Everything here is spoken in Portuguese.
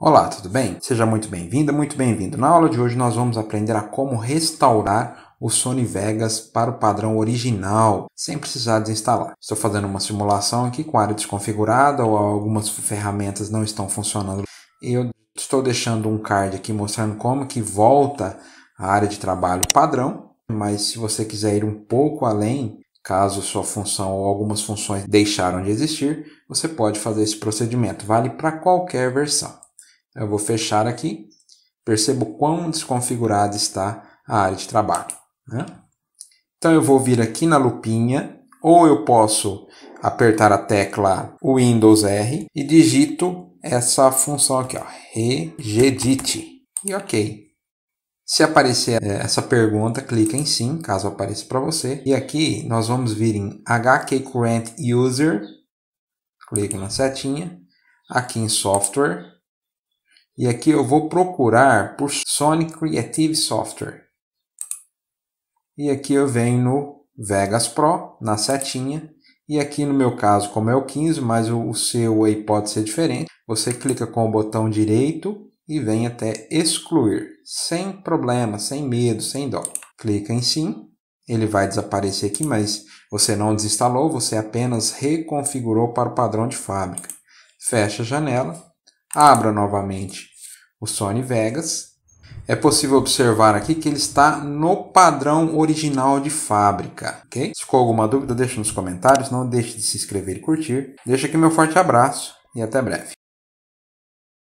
Olá, tudo bem? Seja muito bem-vinda, muito bem-vindo. Na aula de hoje nós vamos aprender a como restaurar o Sony Vegas para o padrão original, sem precisar desinstalar. Estou fazendo uma simulação aqui com a área desconfigurada ou algumas ferramentas não estão funcionando. Eu estou deixando um card aqui mostrando como que volta a área de trabalho padrão, mas se você quiser ir um pouco além, Caso sua função ou algumas funções deixaram de existir, você pode fazer esse procedimento. Vale para qualquer versão. Eu vou fechar aqui. Percebo quão desconfigurada está a área de trabalho. Né? Então eu vou vir aqui na lupinha, ou eu posso apertar a tecla Windows R e digito essa função aqui, ó, regedit. E ok. Se aparecer é, essa pergunta, clica em sim, caso apareça para você. E aqui nós vamos vir em HK Current User, clico na setinha, aqui em Software, e aqui eu vou procurar por Sony Creative Software. E aqui eu venho no Vegas Pro, na setinha. E aqui no meu caso, como é o 15, mas o seu aí pode ser diferente, você clica com o botão direito e vem até excluir, sem problema, sem medo, sem dó. Clica em sim, ele vai desaparecer aqui, mas você não desinstalou, você apenas reconfigurou para o padrão de fábrica. Fecha a janela, abra novamente o Sony Vegas. É possível observar aqui que ele está no padrão original de fábrica, ok? Se ficou alguma dúvida, deixa nos comentários, não deixe de se inscrever e curtir. Deixa aqui meu forte abraço e até breve.